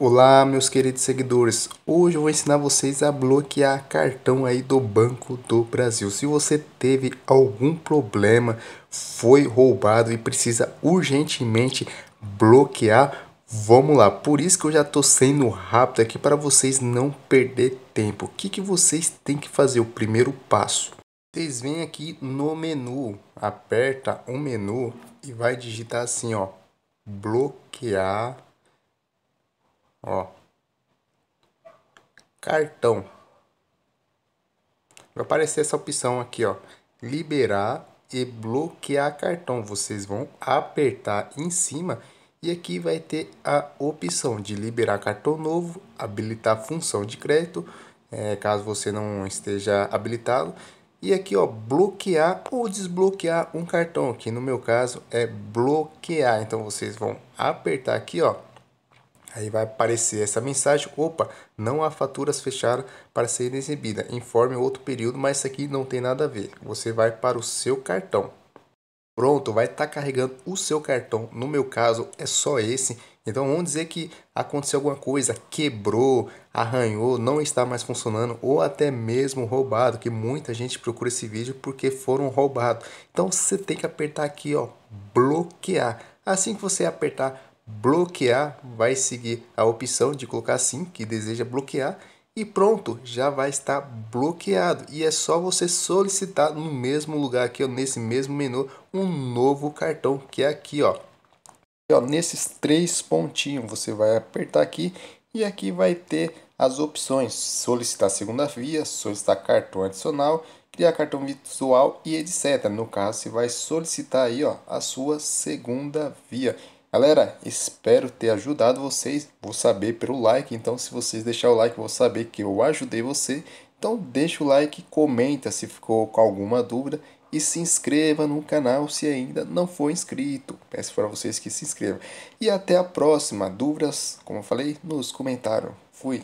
Olá, meus queridos seguidores. Hoje eu vou ensinar vocês a bloquear cartão aí do Banco do Brasil. Se você teve algum problema, foi roubado e precisa urgentemente bloquear, vamos lá. Por isso que eu já tô sendo rápido aqui para vocês não perder tempo. O que que vocês têm que fazer? O primeiro passo. Vocês vêm aqui no menu, aperta o menu e vai digitar assim, ó, bloquear Ó. Cartão. Vai aparecer essa opção aqui, ó. Liberar e bloquear cartão. Vocês vão apertar em cima e aqui vai ter a opção de liberar cartão novo, habilitar função de crédito, é, caso você não esteja habilitado. E aqui, ó, bloquear ou desbloquear um cartão, que no meu caso é bloquear. Então, vocês vão apertar aqui, ó, Aí vai aparecer essa mensagem: opa, não há faturas fechadas para serem exibidas. Informe outro período, mas isso aqui não tem nada a ver. Você vai para o seu cartão. Pronto, vai estar tá carregando o seu cartão. No meu caso, é só esse. Então vamos dizer que aconteceu alguma coisa, quebrou, arranhou, não está mais funcionando ou até mesmo roubado, que muita gente procura esse vídeo porque foram roubados. Então você tem que apertar aqui, ó, bloquear. Assim que você apertar bloquear, vai seguir a opção de colocar sim, que deseja bloquear, e pronto, já vai estar bloqueado. E é só você solicitar no mesmo lugar aqui, ó, nesse mesmo menu, um novo cartão, que é aqui, ó. E, ó nesses três pontinhos, você vai apertar aqui e aqui vai ter as opções solicitar segunda via, solicitar cartão adicional, criar cartão visual e etc. No caso, você vai solicitar aí ó, a sua segunda via. Galera, espero ter ajudado vocês. Vou saber pelo like, então se vocês deixar o like, vou saber que eu ajudei você. Então deixa o like, comenta se ficou com alguma dúvida e se inscreva no canal se ainda não for inscrito. Peço para vocês que se inscrevam. E até a próxima. Dúvidas, como eu falei, nos comentários. Fui.